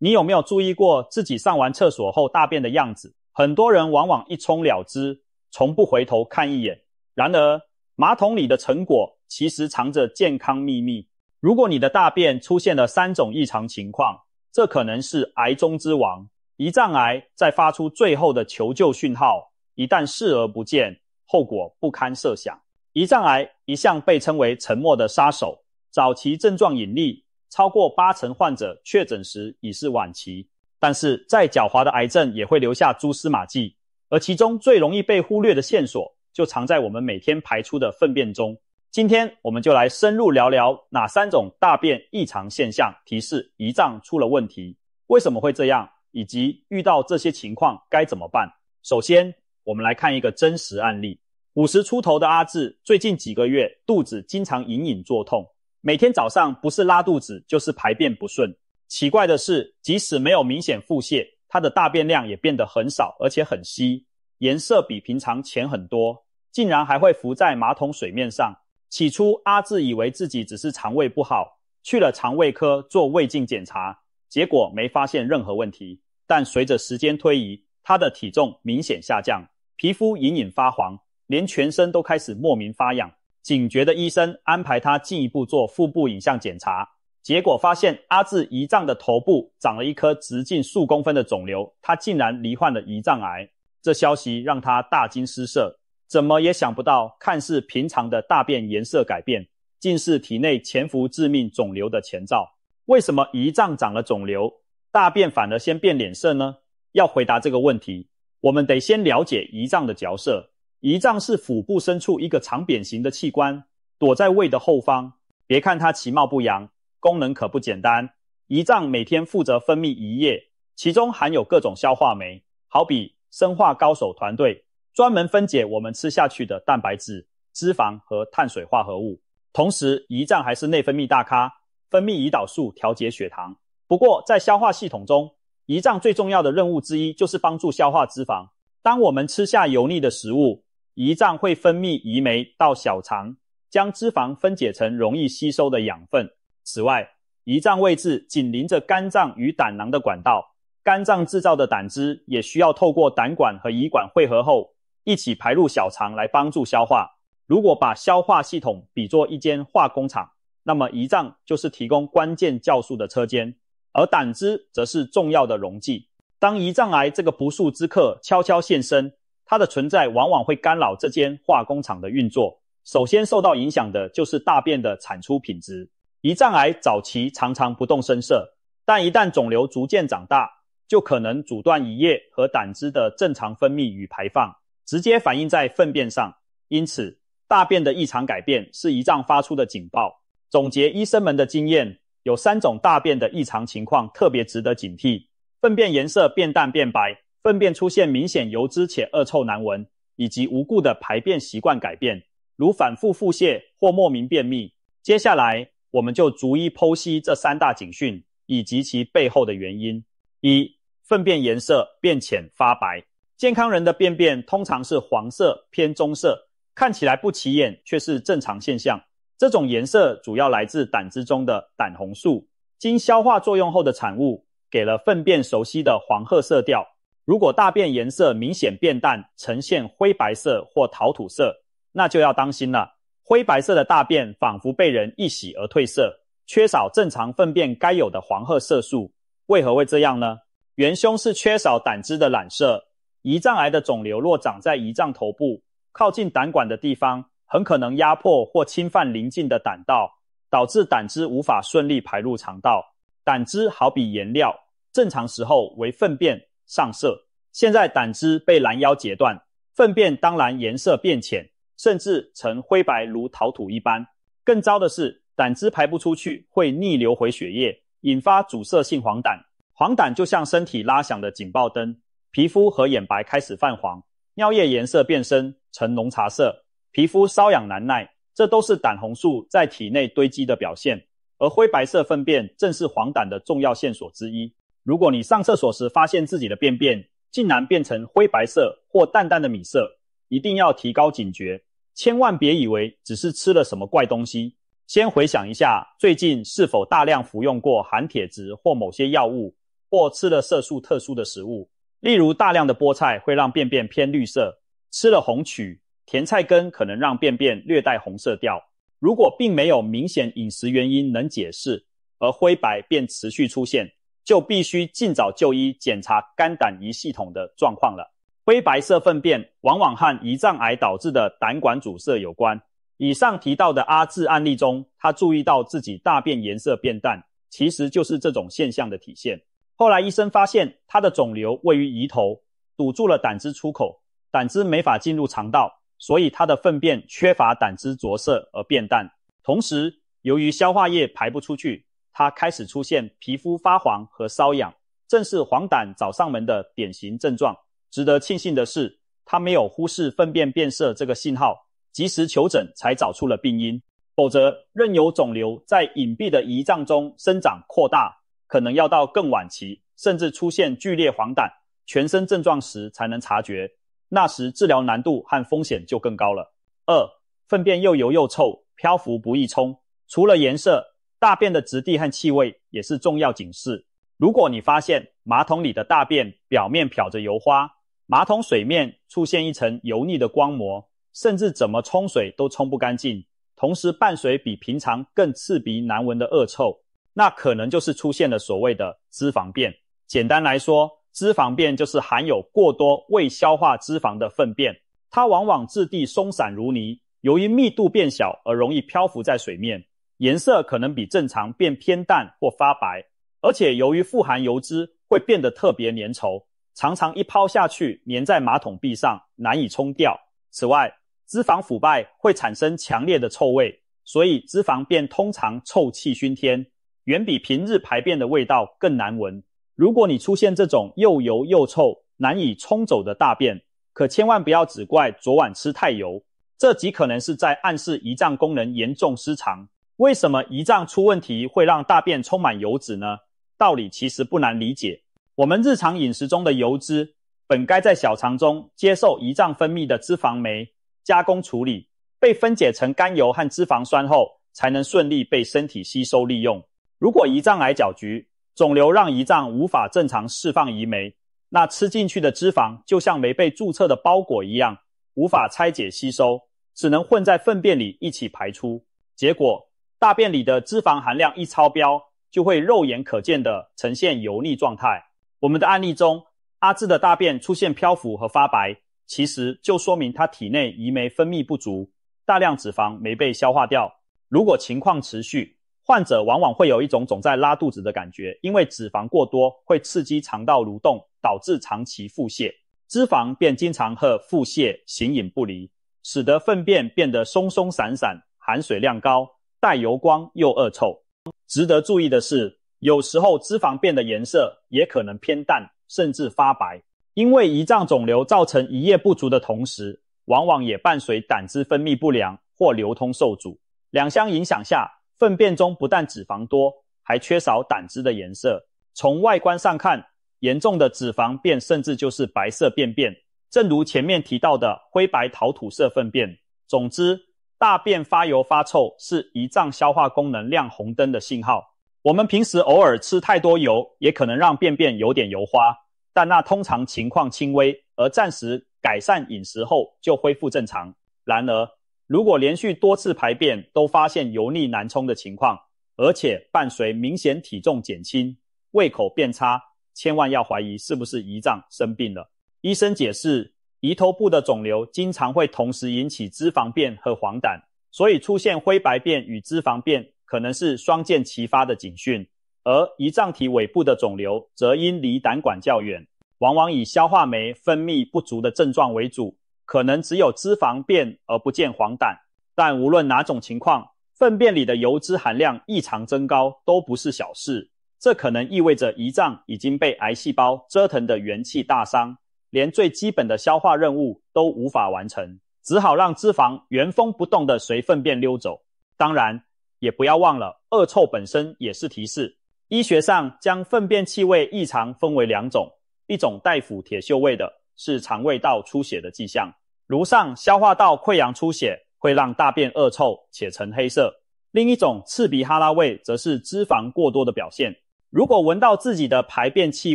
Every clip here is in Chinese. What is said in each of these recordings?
你有没有注意过自己上完厕所后大便的样子？很多人往往一冲了之，从不回头看一眼。然而，马桶里的成果其实藏着健康秘密。如果你的大便出现了三种异常情况，这可能是癌中之王——胰脏癌在发出最后的求救讯号。一旦视而不见，后果不堪设想。胰脏癌一向被称为沉默的杀手，早期症状隐匿。超过八成患者确诊时已是晚期，但是再狡猾的癌症也会留下蛛丝马迹，而其中最容易被忽略的线索就藏在我们每天排出的粪便中。今天我们就来深入聊聊哪三种大便异常现象提示胰脏出了问题，为什么会这样，以及遇到这些情况该怎么办。首先，我们来看一个真实案例：五十出头的阿志，最近几个月肚子经常隐隐作痛。每天早上不是拉肚子，就是排便不顺。奇怪的是，即使没有明显腹泻，他的大便量也变得很少，而且很稀，颜色比平常浅很多，竟然还会浮在马桶水面上。起初，阿志以为自己只是肠胃不好，去了肠胃科做胃镜检查，结果没发现任何问题。但随着时间推移，他的体重明显下降，皮肤隐隐发黄，连全身都开始莫名发痒。警觉的医生安排他进一步做腹部影像检查，结果发现阿志胰脏的头部长了一颗直径数公分的肿瘤，他竟然罹患了胰脏癌。这消息让他大惊失色，怎么也想不到，看似平常的大便颜色改变，竟是体内潜伏致命肿瘤的前兆。为什么胰脏长了肿瘤，大便反而先变脸色呢？要回答这个问题，我们得先了解胰脏的角色。胰脏是腹部深处一个长扁形的器官，躲在胃的后方。别看它其貌不扬，功能可不简单。胰脏每天负责分泌胰液，其中含有各种消化酶，好比生化高手团队，专门分解我们吃下去的蛋白质、脂肪和碳水化合物。同时，胰脏还是内分泌大咖，分泌胰岛素调节血糖。不过，在消化系统中，胰脏最重要的任务之一就是帮助消化脂肪。当我们吃下油腻的食物，胰脏会分泌胰酶到小肠，将脂肪分解成容易吸收的养分。此外，胰脏位置紧邻着肝脏与胆囊的管道，肝脏制造的胆汁也需要透过胆管和胰管汇合后，一起排入小肠来帮助消化。如果把消化系统比作一间化工厂，那么胰脏就是提供关键酵素的车间，而胆汁则是重要的溶剂。当胰脏癌这个不速之客悄悄现身，它的存在往往会干扰这间化工厂的运作。首先受到影响的就是大便的产出品质。胰脏癌早期常常不动声色，但一旦肿瘤逐渐长大，就可能阻断胰液和胆汁的正常分泌与排放，直接反映在粪便上。因此，大便的异常改变是胰脏发出的警报。总结医生们的经验，有三种大便的异常情况特别值得警惕：粪便颜色变淡、变白。粪便出现明显油脂且恶臭难闻，以及无故的排便习惯改变，如反复腹泻或莫名便秘。接下来，我们就逐一剖析这三大警讯以及其背后的原因。一、粪便颜色变浅发白，健康人的便便通常是黄色偏棕色，看起来不起眼，却是正常现象。这种颜色主要来自胆汁中的胆红素，经消化作用后的产物，给了粪便熟悉的黄褐色调。如果大便颜色明显变淡，呈现灰白色或陶土色，那就要当心了。灰白色的大便仿佛被人一洗而褪色，缺少正常粪便该有的黄褐色素。为何会这样呢？元凶是缺少胆汁的染色。胰脏癌的肿瘤若长在胰脏头部，靠近胆管的地方，很可能压迫或侵犯邻近的胆道，导致胆汁无法顺利排入肠道。胆汁好比颜料，正常时候为粪便。上色，现在胆汁被拦腰截断，粪便当然颜色变浅，甚至呈灰白如陶土一般。更糟的是，胆汁排不出去，会逆流回血液，引发阻塞性黄疸。黄疸就像身体拉响的警报灯，皮肤和眼白开始泛黄，尿液颜色变深，呈浓茶色，皮肤瘙痒难耐，这都是胆红素在体内堆积的表现。而灰白色粪便正是黄疸的重要线索之一。如果你上厕所时发现自己的便便竟然变成灰白色或淡淡的米色，一定要提高警觉，千万别以为只是吃了什么怪东西。先回想一下最近是否大量服用过含铁质或某些药物，或吃了色素特殊的食物，例如大量的菠菜会让便便偏绿色，吃了红曲、甜菜根可能让便便略带红色调。如果并没有明显饮食原因能解释，而灰白便持续出现。就必须尽早就医检查肝胆胰系统的状况了。灰白色粪便往往和胰脏癌导致的胆管阻塞有关。以上提到的阿志案例中，他注意到自己大便颜色变淡，其实就是这种现象的体现。后来医生发现他的肿瘤位于胰头，堵住了胆汁出口，胆汁没法进入肠道，所以他的粪便缺乏胆汁着色而变淡。同时，由于消化液排不出去。他开始出现皮肤发黄和瘙痒，正是黄疸找上门的典型症状。值得庆幸的是，他没有忽视粪便变色这个信号，及时求诊才找出了病因。否则，任由肿瘤在隐蔽的胰脏中生长扩大，可能要到更晚期，甚至出现剧烈黄疸、全身症状时才能察觉，那时治疗难度和风险就更高了。二，粪便又油又臭，漂浮不易冲，除了颜色。大便的质地和气味也是重要警示。如果你发现马桶里的大便表面漂着油花，马桶水面出现一层油腻的光膜，甚至怎么冲水都冲不干净，同时伴随比平常更刺鼻难闻的恶臭，那可能就是出现了所谓的脂肪便。简单来说，脂肪便就是含有过多未消化脂肪的粪便，它往往质地松散如泥，由于密度变小而容易漂浮在水面。颜色可能比正常变偏淡或发白，而且由于富含油脂，会变得特别粘稠，常常一抛下去粘在马桶壁上，难以冲掉。此外，脂肪腐败会产生强烈的臭味，所以脂肪便通常臭气熏天，远比平日排便的味道更难闻。如果你出现这种又油又臭、难以冲走的大便，可千万不要只怪昨晚吃太油，这极可能是在暗示胰脏功能严重失常。为什么胰脏出问题会让大便充满油脂呢？道理其实不难理解。我们日常饮食中的油脂，本该在小肠中接受胰脏分泌的脂肪酶加工处理，被分解成甘油和脂肪酸后，才能顺利被身体吸收利用。如果胰脏癌搅局，肿瘤让胰脏无法正常释放胰酶，那吃进去的脂肪就像没被注册的包裹一样，无法拆解吸收，只能混在粪便里一起排出，结果。大便里的脂肪含量一超标，就会肉眼可见地呈现油腻状态。我们的案例中，阿志的大便出现漂浮和发白，其实就说明他体内胰酶分泌不足，大量脂肪没被消化掉。如果情况持续，患者往往会有一种总在拉肚子的感觉，因为脂肪过多会刺激肠道蠕动，导致长期腹泻。脂肪便经常和腹泻形影不离，使得粪便变得松松散散，含水量高。带油光又恶臭，值得注意的是，有时候脂肪变的颜色也可能偏淡，甚至发白，因为胰脏肿瘤造成胰液不足的同时，往往也伴随胆汁分泌不良或流通受阻，两相影响下，粪便中不但脂肪多，还缺少胆汁的颜色，从外观上看，严重的脂肪便甚至就是白色便便，正如前面提到的灰白陶土色粪便。总之。大便发油发臭是胰脏消化功能亮红灯的信号。我们平时偶尔吃太多油，也可能让便便有点油花，但那通常情况轻微，而暂时改善饮食后就恢复正常。然而，如果连续多次排便都发现油腻难冲的情况，而且伴随明显体重减轻、胃口变差，千万要怀疑是不是胰脏生病了。医生解释。胰头部的肿瘤经常会同时引起脂肪变和黄疸，所以出现灰白变与脂肪变可能是双剑齐发的警讯。而胰脏体尾部的肿瘤则因离胆管较远，往往以消化酶分泌不足的症状为主，可能只有脂肪变而不见黄疸。但无论哪种情况，粪便里的油脂含量异常增高都不是小事，这可能意味着胰脏已经被癌细胞折腾的元气大伤。连最基本的消化任务都无法完成，只好让脂肪原封不动的随粪便溜走。当然，也不要忘了，恶臭本身也是提示。医学上将粪便气味异常分为两种：一种带腐铁锈味的，是肠胃道出血的迹象；如上消化道溃疡出血会让大便恶臭且呈黑色。另一种刺鼻哈拉味，则是脂肪过多的表现。如果闻到自己的排便气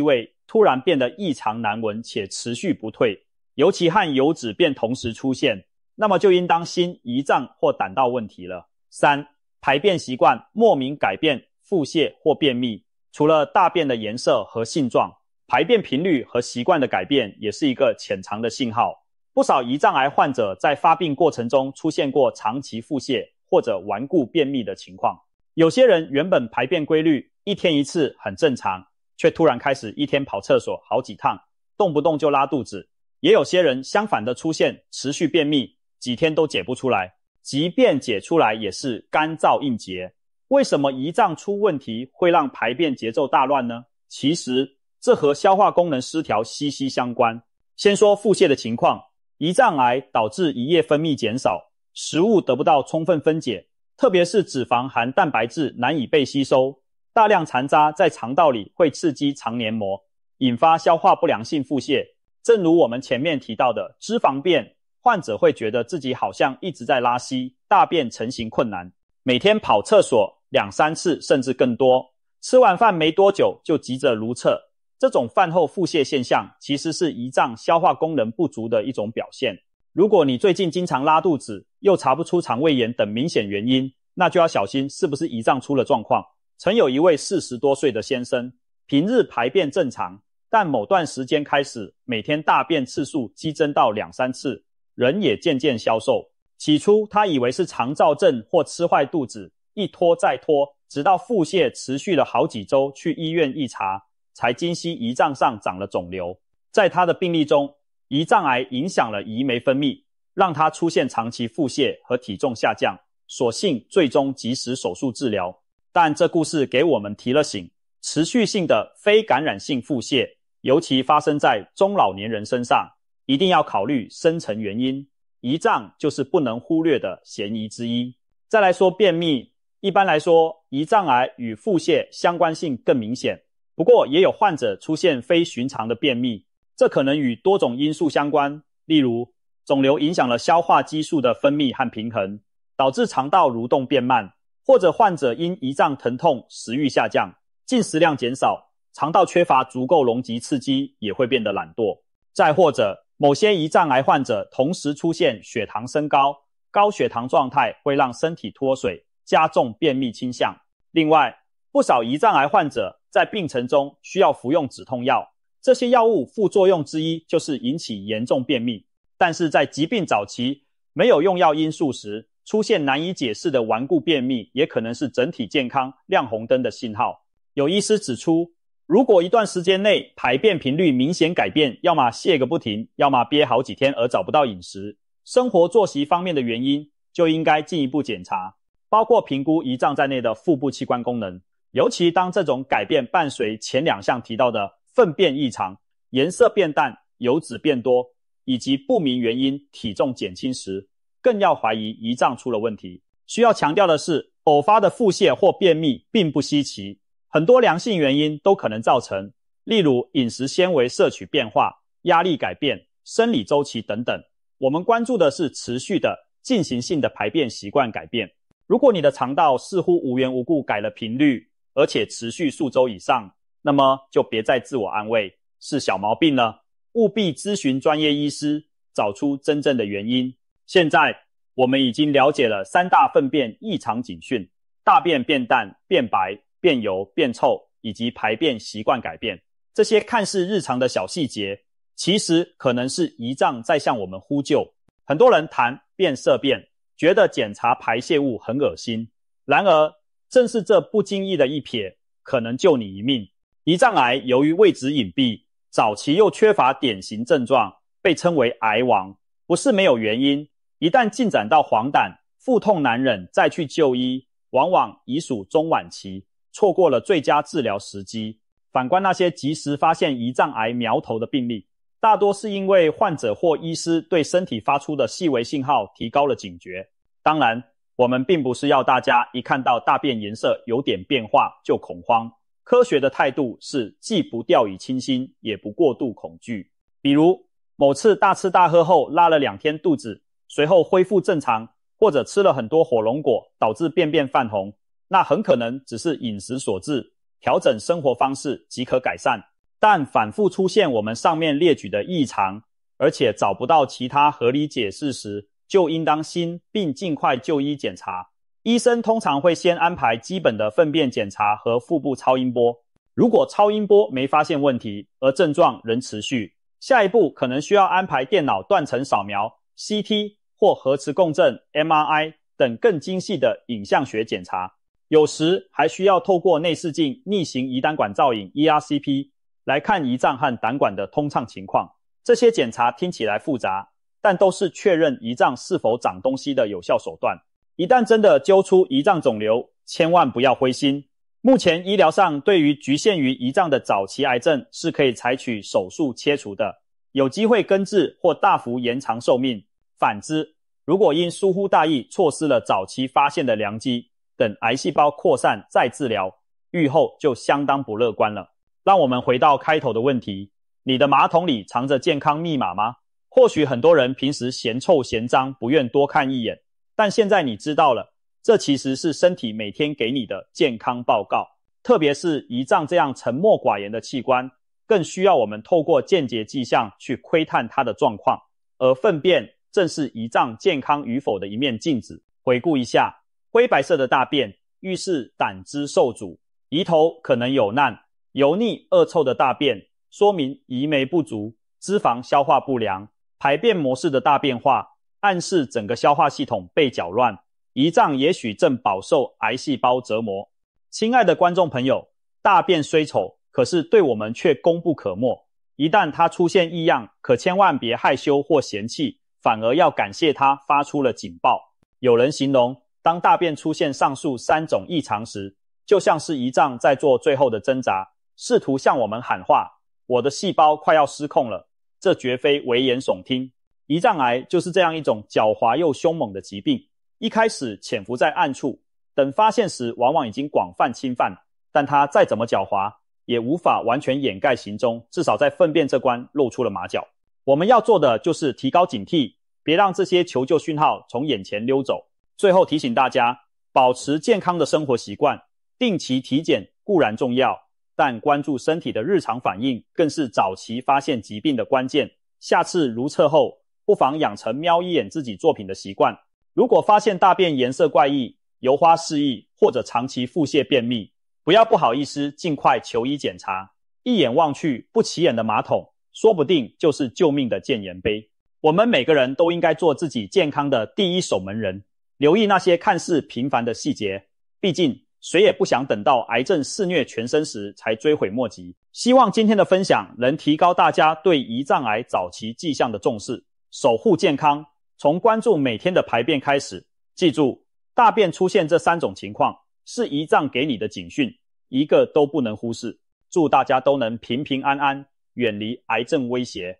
味，突然变得异常难闻且持续不退，尤其和油脂便同时出现，那么就应当心胰脏或胆道问题了。三、排便习惯莫名改变，腹泻或便秘。除了大便的颜色和性状，排便频率和习惯的改变也是一个潜藏的信号。不少胰脏癌患者在发病过程中出现过长期腹泻或者顽固便秘的情况。有些人原本排便规律，一天一次很正常。却突然开始一天跑厕所好几趟，动不动就拉肚子；也有些人相反的出现持续便秘，几天都解不出来，即便解出来也是干燥硬结。为什么胰脏出问题会让排便节奏大乱呢？其实这和消化功能失调息息相关。先说腹泻的情况，胰脏癌导致胰液分泌减少，食物得不到充分分解，特别是脂肪含蛋白质难以被吸收。大量残渣在肠道里会刺激肠黏膜，引发消化不良性腹泻。正如我们前面提到的，脂肪便患者会觉得自己好像一直在拉稀，大便成型困难，每天跑厕所两三次甚至更多。吃完饭没多久就急着如厕，这种饭后腹泻现象其实是胰脏消化功能不足的一种表现。如果你最近经常拉肚子，又查不出肠胃炎等明显原因，那就要小心是不是胰脏出了状况。曾有一位四十多岁的先生，平日排便正常，但某段时间开始每天大便次数激增到两三次，人也渐渐消瘦。起初他以为是肠燥症或吃坏肚子，一拖再拖，直到腹泻持续了好几周，去医院一查，才惊悉胰脏上长了肿瘤。在他的病例中，胰脏癌影响了胰酶分泌，让他出现长期腹泻和体重下降。所幸最终及时手术治疗。但这故事给我们提了醒：持续性的非感染性腹泻，尤其发生在中老年人身上，一定要考虑深层原因。胰脏就是不能忽略的嫌疑之一。再来说便秘，一般来说，胰脏癌与腹泻相关性更明显。不过，也有患者出现非寻常的便秘，这可能与多种因素相关，例如肿瘤影响了消化激素的分泌和平衡，导致肠道蠕动变慢。或者患者因胰脏疼痛、食欲下降、进食量减少，肠道缺乏足够容积刺激，也会变得懒惰。再或者，某些胰脏癌患者同时出现血糖升高，高血糖状态会让身体脱水，加重便秘倾向。另外，不少胰脏癌患者在病程中需要服用止痛药，这些药物副作用之一就是引起严重便秘。但是在疾病早期没有用药因素时，出现难以解释的顽固便秘，也可能是整体健康亮红灯的信号。有医师指出，如果一段时间内排便频率明显改变，要么泻个不停，要么憋好几天而找不到饮食、生活作息方面的原因，就应该进一步检查，包括评估胰脏在内的腹部器官功能。尤其当这种改变伴随前两项提到的粪便异常、颜色变淡、油脂变多，以及不明原因体重减轻时。更要怀疑胰脏出了问题。需要强调的是，偶发的腹泻或便秘并不稀奇，很多良性原因都可能造成，例如饮食纤维摄取变化、压力改变、生理周期等等。我们关注的是持续的进行性的排便习惯改变。如果你的肠道似乎无缘无故改了频率，而且持续数周以上，那么就别再自我安慰是小毛病了，务必咨询专业医师，找出真正的原因。现在我们已经了解了三大粪便异常警讯：大便变淡、变白、变油、变臭，以及排便习惯改变。这些看似日常的小细节，其实可能是胰脏在向我们呼救。很多人谈变色便，觉得检查排泄物很恶心。然而，正是这不经意的一瞥，可能救你一命。胰脏癌由于位置隐蔽，早期又缺乏典型症状，被称为“癌王”。不是没有原因。一旦进展到黄疸、腹痛难忍，再去就医，往往已属中晚期，错过了最佳治疗时机。反观那些及时发现胰脏癌苗头的病例，大多是因为患者或医师对身体发出的细微信号提高了警觉。当然，我们并不是要大家一看到大便颜色有点变化就恐慌。科学的态度是既不掉以轻心，也不过度恐惧。比如某次大吃大喝后拉了两天肚子。随后恢复正常，或者吃了很多火龙果导致便便泛红，那很可能只是饮食所致，调整生活方式即可改善。但反复出现我们上面列举的异常，而且找不到其他合理解释时，就应当心并尽快就医检查。医生通常会先安排基本的粪便检查和腹部超音波。如果超音波没发现问题，而症状仍持续，下一步可能需要安排电脑断层扫描 （CT）。或核磁共振 （MRI） 等更精细的影像学检查，有时还需要透过内视镜逆行胰胆管造影 （ERCP） 来看胰脏和胆管的通畅情况。这些检查听起来复杂，但都是确认胰脏是否长东西的有效手段。一旦真的揪出胰脏肿瘤，千万不要灰心。目前医疗上对于局限于胰脏的早期癌症是可以采取手术切除的，有机会根治或大幅延长寿命。反之，如果因疏忽大意错失了早期发现的良机，等癌细胞扩散再治疗，愈后就相当不乐观了。让我们回到开头的问题：你的马桶里藏着健康密码吗？或许很多人平时嫌臭嫌脏，不愿多看一眼，但现在你知道了，这其实是身体每天给你的健康报告。特别是胰脏这样沉默寡言的器官，更需要我们透过间接迹象去窥探它的状况，而粪便。正是胰脏健康与否的一面镜子。回顾一下，灰白色的大便预示胆汁受阻，胰头可能有难；油腻恶臭的大便说明胰酶不足，脂肪消化不良。排便模式的大变化，暗示整个消化系统被搅乱。胰脏也许正饱受癌细胞折磨。亲爱的观众朋友，大便虽丑，可是对我们却功不可没。一旦它出现异样，可千万别害羞或嫌弃。反而要感谢他发出了警报。有人形容，当大便出现上述三种异常时，就像是胰脏在做最后的挣扎，试图向我们喊话：“我的细胞快要失控了。”这绝非危言耸听。胰脏癌就是这样一种狡猾又凶猛的疾病，一开始潜伏在暗处，等发现时往往已经广泛侵犯。但它再怎么狡猾，也无法完全掩盖行踪，至少在粪便这关露出了马脚。我们要做的就是提高警惕。别让这些求救讯号从眼前溜走。最后提醒大家，保持健康的生活习惯，定期体检固然重要，但关注身体的日常反应更是早期发现疾病的关键。下次如厕后，不妨养成瞄一眼自己作品的习惯。如果发现大便颜色怪异、油花四溢，或者长期腹泻便秘，不要不好意思，尽快求医检查。一眼望去不起眼的马桶，说不定就是救命的谏言杯。我们每个人都应该做自己健康的第一守门人，留意那些看似平凡的细节。毕竟，谁也不想等到癌症肆虐全身时才追悔莫及。希望今天的分享能提高大家对胰脏癌早期迹象的重视，守护健康从关注每天的排便开始。记住，大便出现这三种情况是胰脏给你的警讯，一个都不能忽视。祝大家都能平平安安，远离癌症威胁。